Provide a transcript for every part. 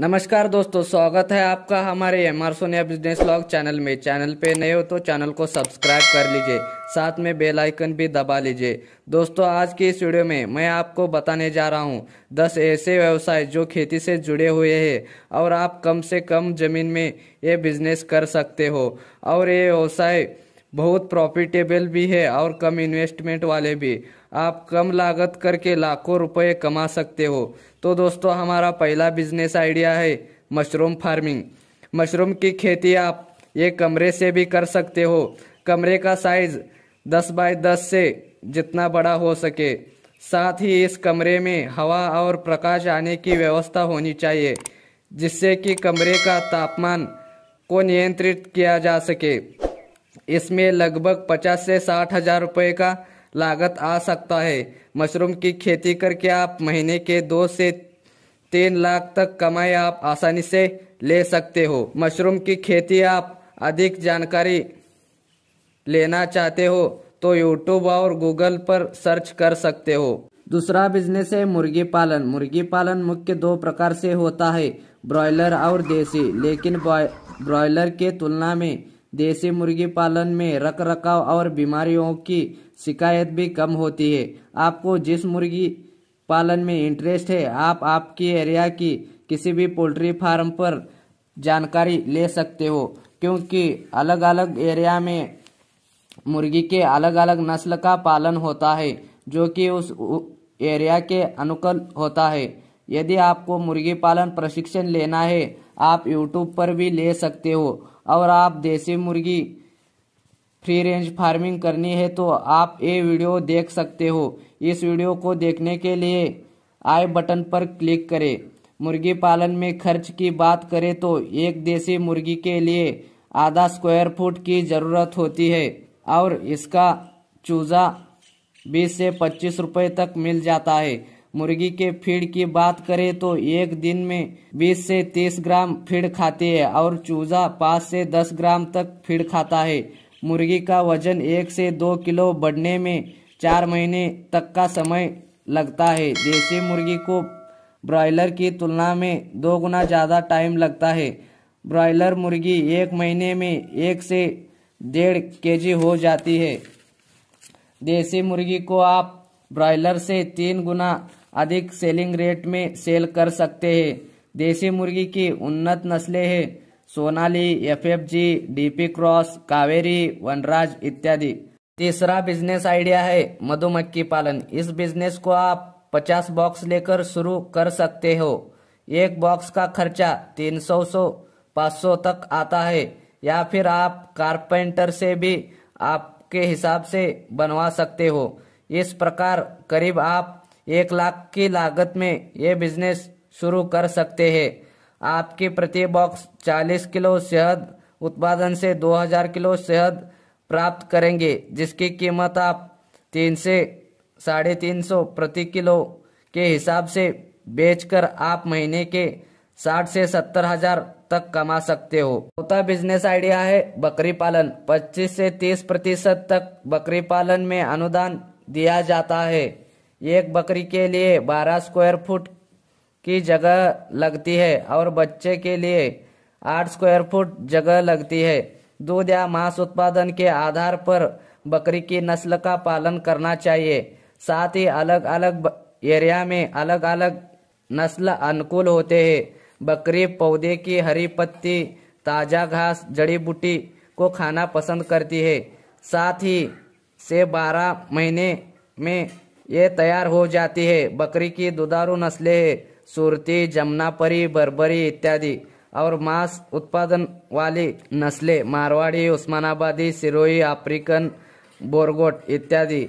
नमस्कार दोस्तों स्वागत है आपका हमारे M R Sonia business log channel में चैनल पे नए हो तो चैनल को सब्सक्राइब कर लीजिए साथ में बेल आइकन भी दबा लीजिए दोस्तों आज की इस वीडियो में मैं आपको बताने जा रहा हूँ दस ऐसे व्यवसाय जो खेती से जुड़े हुए हैं और आप कम से कम जमीन में ये बिजनेस कर सकते हो और ये व्यवसाय बहुत प्रॉफिटेबल भी है और कम इन्वेस्टमेंट वाले भी आप कम लागत करके लाखों रुपए कमा सकते हो तो दोस्तों हमारा पहला बिजनेस आइडिया है मशरूम फार्मिंग मशरूम की खेती आप ये कमरे से भी कर सकते हो कमरे का साइज 10 बाय 10 से जितना बड़ा हो सके साथ ही इस कमरे में हवा और प्रकाश आने की व्यवस्था होनी चाहिए जिससे कि कमरे का तापमान को नियंत्रित किया जा सके इसमें लगभग पचास से साठ हजार रुपये का लागत आ सकता है मशरूम की खेती करके आप महीने के दो से तीन लाख तक कमाई आप आसानी से ले सकते हो मशरूम की खेती आप अधिक जानकारी लेना चाहते हो तो यूट्यूब और गूगल पर सर्च कर सकते हो दूसरा बिजनेस है मुर्गी पालन मुर्गी पालन मुख्य दो प्रकार से होता है ब्रॉयलर और देसी लेकिन ब्रॉयलर के तुलना में देसी मुर्गी पालन में रख रखाव और बीमारियों की शिकायत भी कम होती है आपको जिस मुर्गी पालन में इंटरेस्ट है आप आपकी एरिया की किसी भी पोल्ट्री फार्म पर जानकारी ले सकते हो क्योंकि अलग अलग एरिया में मुर्गी के अलग अलग नस्ल का पालन होता है जो कि उस एरिया के अनुकूल होता है यदि आपको मुर्गी पालन प्रशिक्षण लेना है आप यूट्यूब पर भी ले सकते हो और आप देसी मुर्गी फ्री रेंज फार्मिंग करनी है तो आप ये वीडियो देख सकते हो इस वीडियो को देखने के लिए आई बटन पर क्लिक करें मुर्गी पालन में खर्च की बात करें तो एक देसी मुर्गी के लिए आधा स्क्वायर फुट की ज़रूरत होती है और इसका चूज़ा बीस से पच्चीस रुपये तक मिल जाता है मुर्गी के फीड की बात करें तो एक दिन में 20 से 30 ग्राम फीड खाती है और चूजा 5 से 10 ग्राम तक फीड खाता है मुर्गी का वजन एक से दो किलो बढ़ने में चार महीने तक का समय लगता है देसी मुर्गी को ब्रॉयलर की तुलना में दो गुना ज़्यादा टाइम लगता है ब्रॉयलर मुर्गी एक महीने में एक से डेढ़ केजी हो जाती है देसी मुर्गी को आप ब्रॉयलर से तीन गुना अधिक सेलिंग रेट में सेल कर सकते हैं देसी मुर्गी की उन्नत नस्लें हैं Sonali FFG DP cross Kaveri Vanraj इत्यादि तीसरा बिजनेस आइडिया है मधुमक्खी पालन इस बिजनेस को आप 50 बॉक्स लेकर शुरू कर सकते हो एक बॉक्स का खर्चा 300 सौ सौ तक आता है या फिर आप कारपेंटर से भी आपके हिसाब से बनवा सकते हो इस प्रकार करीब आप एक लाख की लागत में ये बिजनेस शुरू कर सकते हैं आपकी प्रति बॉक्स 40 किलो शहद उत्पादन से 2000 किलो शहद प्राप्त करेंगे जिसकी कीमत आप तीन से साढ़े तीन सौ प्रति किलो के हिसाब से बेचकर आप महीने के साठ से सत्तर हजार तक कमा सकते हो चौथा बिजनेस आइडिया है बकरी पालन 25 से 30 प्रतिशत तक बकरी पालन में अनुदान दिया जाता है एक बकरी के लिए बारह स्क्वायर फुट की जगह लगती है और बच्चे के लिए आठ स्क्वायर फुट जगह लगती है दूध या मांस उत्पादन के आधार पर बकरी की नस्ल का पालन करना चाहिए साथ ही अलग अलग एरिया में अलग अलग नस्ल अनुकूल होते हैं बकरी पौधे की हरी पत्ती ताज़ा घास जड़ी बूटी को खाना पसंद करती है साथ ही से बारह महीने में ये तैयार हो जाती है बकरी की दुधारू नस्लें हैं सूरती जमुनापरी बरबरी इत्यादि और मांस उत्पादन वाली नस्लें मारवाड़ी उस्मानाबादी सिरोही अफ्रीकन बोरगोट इत्यादि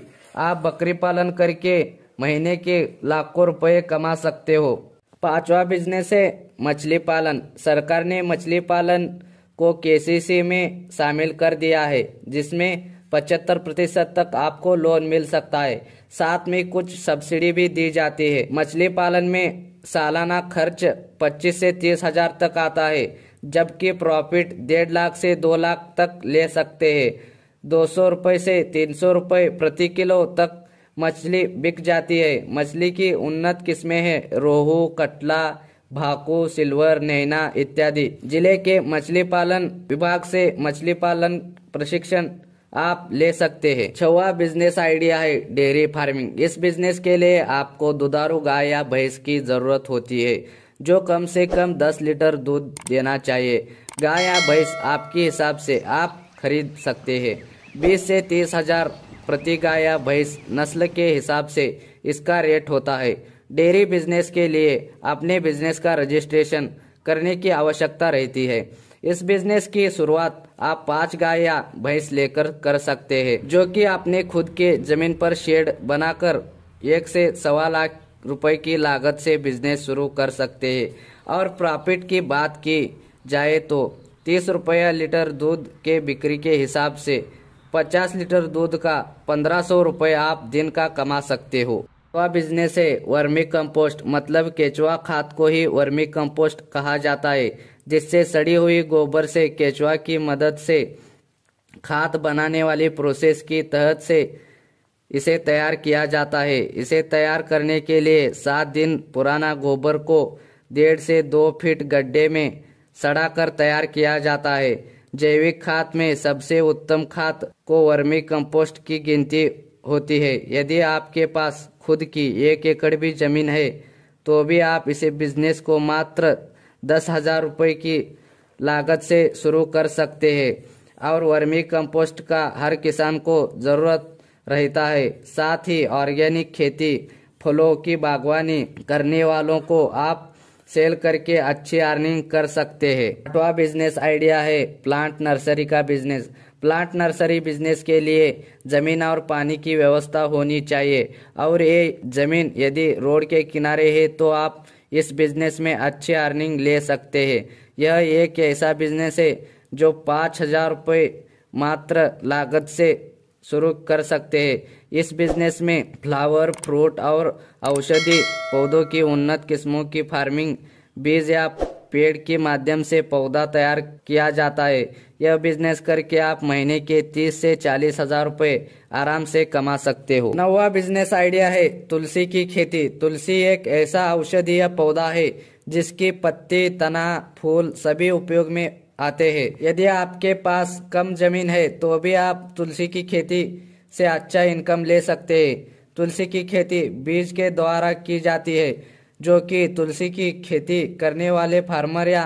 आप बकरी पालन करके महीने के लाखों रुपए कमा सकते हो पांचवा बिजनेस है मछली पालन सरकार ने मछली पालन को केसीसी में शामिल कर दिया है जिसमें पचहत्तर प्रतिशत तक आपको लोन मिल सकता है साथ में कुछ सब्सिडी भी दी जाती है मछली पालन में सालाना खर्च 25 से तीस हजार तक आता है जबकि प्रॉफिट डेढ़ लाख से दो लाख तक ले सकते हैं दो सौ रुपये से तीन सौ रुपये प्रति किलो तक मछली बिक जाती है मछली की उन्नत किस्में हैं रोहू कटला भाकू सिल्वर नैना इत्यादि जिले के मछली पालन विभाग से मछली पालन प्रशिक्षण आप ले सकते हैं छवा बिजनेस आइडिया है डेयरी फार्मिंग इस बिजनेस के लिए आपको दुधारू गाय या भैंस की जरूरत होती है जो कम से कम 10 लीटर दूध देना चाहिए गाय या भैंस आपके हिसाब से आप खरीद सकते हैं 20 से तीस हजार प्रति गाय या भैंस नस्ल के हिसाब से इसका रेट होता है डेयरी बिजनेस के लिए अपने बिजनेस का रजिस्ट्रेशन करने की आवश्यकता रहती है इस बिजनेस की शुरुआत आप पाँच गाय या भैंस लेकर कर सकते हैं जो कि आपने खुद के जमीन पर शेड बनाकर एक से सवा लाख रुपए की लागत से बिजनेस शुरू कर सकते हैं और प्रॉफिट की बात की जाए तो तीस रुपया लीटर दूध के बिक्री के हिसाब से पचास लीटर दूध का पंद्रह सौ रुपये आप दिन का कमा सकते हो केचुआ बिजनेस है वर्मी कंपोस्ट मतलब केचुआ खाद को ही वर्मी कंपोस्ट कहा जाता है जिससे सड़ी हुई गोबर से केचुआ की मदद से खाद बनाने वाली प्रोसेस की तहत से इसे तैयार किया जाता है इसे तैयार करने के लिए सात दिन पुराना गोबर को डेढ़ से दो फीट गड्ढे में सड़ा कर तैयार किया जाता है जैविक खाद में सबसे उत्तम खाद को वर्मी कंपोस्ट की गिनती होती है यदि आपके पास खुद की एक एकड़ भी जमीन है तो भी आप इसे बिजनेस को मात्र दस हजार रुपये की लागत से शुरू कर सकते हैं और वर्मी कंपोस्ट का हर किसान को ज़रूरत रहता है साथ ही ऑर्गेनिक खेती फलों की बागवानी करने वालों को आप सेल करके अच्छी अर्निंग कर सकते हैं आठवा बिजनेस आइडिया है प्लांट नर्सरी का बिजनेस प्लांट नर्सरी बिजनेस के लिए ज़मीन और पानी की व्यवस्था होनी चाहिए और ये ज़मीन यदि रोड के किनारे है तो आप इस बिजनेस में अच्छी अर्निंग ले सकते हैं यह एक ऐसा बिजनेस है जो पाँच हजार रुपये मात्र लागत से शुरू कर सकते हैं इस बिजनेस में फ्लावर फ्रूट और औषधि पौधों की उन्नत किस्मों की फार्मिंग बीज या पेड़ के माध्यम से पौधा तैयार किया जाता है यह बिजनेस करके आप महीने के तीस से चालीस हजार रूपए आराम से कमा सकते हो नवा बिजनेस आइडिया है तुलसी की खेती तुलसी एक ऐसा औषधीय पौधा है जिसकी पत्ती तना फूल सभी उपयोग में आते हैं यदि आपके पास कम जमीन है तो भी आप तुलसी की खेती से अच्छा इनकम ले सकते हैं तुलसी की खेती बीज के द्वारा की जाती है जो कि तुलसी की खेती करने वाले फार्मर या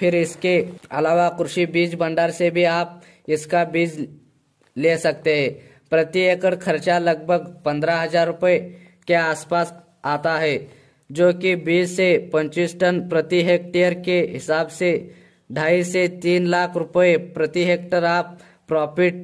फिर इसके अलावा कृषि बीज भंडार से भी आप इसका बीज ले सकते हैं प्रति एकड़ खर्चा लगभग पंद्रह हजार रुपये के आसपास आता है जो कि 20 से 25 टन प्रति हेक्टेयर के हिसाब से ढाई से तीन लाख रुपए प्रति हेक्टेयर आप प्रॉफिट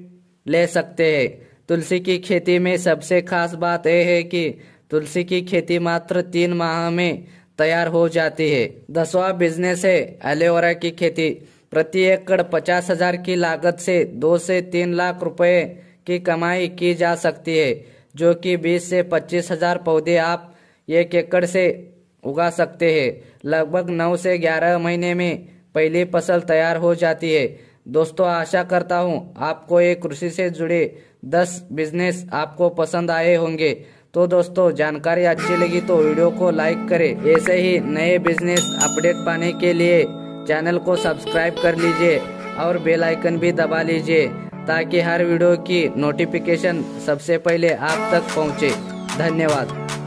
ले सकते हैं तुलसी की खेती में सबसे खास बात यह है कि तुलसी की खेती मात्र तीन माह में तैयार हो जाती है दसवा बिजनेस है एलोवेरा की खेती प्रति एकड़ पचास हजार की लागत से दो से तीन लाख रुपए की कमाई की जा सकती है जो कि बीस से पच्चीस हजार पौधे आप एक एकड़ से उगा सकते हैं लगभग नौ से ग्यारह महीने में पहली फसल तैयार हो जाती है दोस्तों आशा करता हूँ आपको ये कृषि से जुड़े दस बिजनेस आपको पसंद आए होंगे तो दोस्तों जानकारी अच्छी लगी तो वीडियो को लाइक करें ऐसे ही नए बिजनेस अपडेट पाने के लिए चैनल को सब्सक्राइब कर लीजिए और बेल आइकन भी दबा लीजिए ताकि हर वीडियो की नोटिफिकेशन सबसे पहले आप तक पहुंचे धन्यवाद